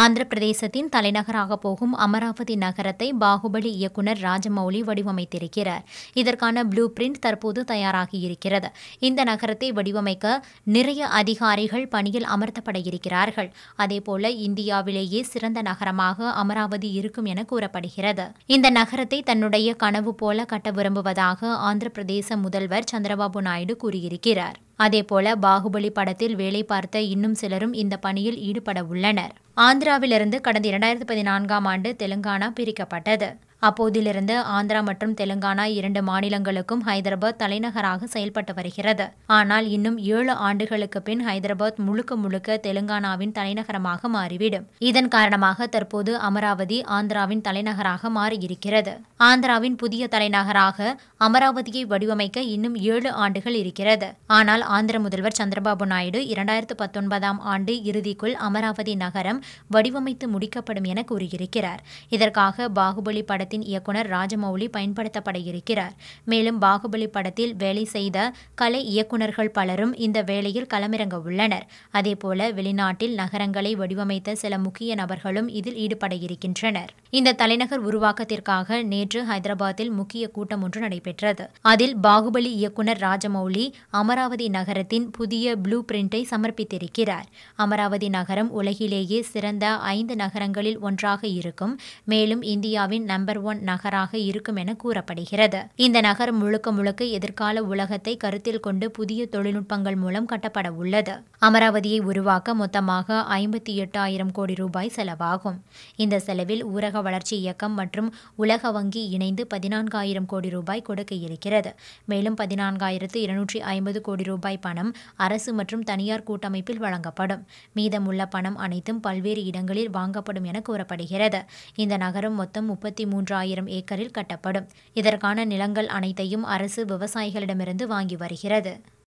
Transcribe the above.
ஆந்திர பிரதேசத்தின் தலைநகராக போகும் அமராவதி நகரத்தை பாகுபலி இயக்குநர் ராஜமௌலி வடிவமைத்திருக்கிறார் இதற்கான ப்ளூ பிரிண்ட் தற்போது தயாராகியிருக்கிறது இந்த நகரத்தை வடிவமைக்க நிறைய அதிகாரிகள் பணியில் அமர்த்தப்பட இருக்கிறார்கள் அதேபோல இந்தியாவிலேயே சிறந்த நகரமாக அமராவதி இருக்கும் என கூறப்படுகிறது இந்த நகரத்தை தன்னுடைய கனவு போல கட்ட விரும்புவதாக ஆந்திர பிரதேச முதல்வர் சந்திரபாபு நாயுடு கூறியிருக்கிறார் அதேபோல பாகுபலி படத்தில் வேலை பார்த்த இன்னும் சிலரும் இந்த பணியில் ஈடுபட உள்ளனர் ஆந்திராவிலிருந்து கடந்த இரண்டாயிரத்து பதினான்காம் ஆண்டு தெலுங்கானா பிரிக்கப்பட்டது அப்போதிலிருந்து ஆந்திரா மற்றும் தெலுங்கானா இரண்டு மாநிலங்களுக்கும் ஹைதராபாத் தலைநகராக செயல்பட்டு வருகிறது ஆனால் இன்னும் ஏழு ஆண்டுகளுக்கு பின் ஹைதராபாத் முழுக்க முழுக்க தெலுங்கானாவின் தலைநகரமாக மாறிவிடும் இதன் காரணமாக தற்போது அமராவதி ஆந்திராவின் தலைநகராக மாறியிருக்கிறது ஆந்திராவின் புதிய தலைநகராக அமராவதியை வடிவமைக்க இன்னும் ஏழு ஆண்டுகள் இருக்கிறது ஆனால் ஆந்திர முதல்வர் சந்திரபாபு நாயுடு இரண்டாயிரத்து பத்தொன்பதாம் ஆண்டு இறுதிக்குள் அமராவதி நகரம் வடிவமைத்து முடிக்கப்படும் என கூறியிருக்கிறார் இதற்காக பாகுபலி பட படத்தின் இயக்குனர் ராஜமௌலி பயன்படுத்தப்பட இருக்கிறார் மேலும் பாகுபலி படத்தில் வேலை செய்த கலை இயக்குநர்கள் பலரும் இந்த வேலையில் களமிறங்க உள்ளனர் அதேபோல வெளிநாட்டில் நகரங்களை வடிவமைத்த சில முக்கிய நபர்களும் இதில் ஈடுபட இருக்கின்றனர் இந்த தலைநகர் உருவாக்கத்திற்காக நேற்று ஹைதராபாத்தில் முக்கிய கூட்டம் ஒன்று நடைபெற்றது அதில் பாகுபலி இயக்குநர் ராஜமௌலி அமராவதி நகரத்தின் புதிய ப்ளூ பிரிண்டை சமர்ப்பித்திருக்கிறார் அமராவதி நகரம் உலகிலேயே சிறந்த ஐந்து நகரங்களில் ஒன்றாக இருக்கும் மேலும் இந்தியாவின் நம்பர் நம்பர் ஒன் நகராக இருக்கும் என கூறப்படுகிறது இந்த நகர் முழுக்க முழுக்க எதிர்கால உலகத்தை கருத்தில் கொண்டு புதிய தொழில்நுட்பங்கள் மூலம் கட்டப்பட உள்ளது அமராவதியை உருவாக்க மொத்தமாக ஐம்பத்தி எட்டாயிரம் கோடி ரூபாய் செலவாகும் இந்த செலவில் ஊரக வளர்ச்சி இயக்கம் மற்றும் உலக வங்கி இணைந்து பதினான்காயிரம் கோடி ரூபாய் கொடுக்க இருக்கிறது மேலும் பதினான்காயிரத்து இருநூற்றி ஐம்பது கோடி ரூபாய் பணம் அரசு மற்றும் தனியார் கூட்டமைப்பில் வழங்கப்படும் மீதமுள்ள பணம் அனைத்தும் பல்வேறு இடங்களில் வாங்கப்படும் என கூறப்படுகிறது இந்த நகரம் மொத்தம் முப்பத்தி மூன்றாயிரம் ஏக்கரில் கட்டப்படும் இதற்கான நிலங்கள் அனைத்தையும் அரசு விவசாயிகளிடமிருந்து வாங்கி வருகிறது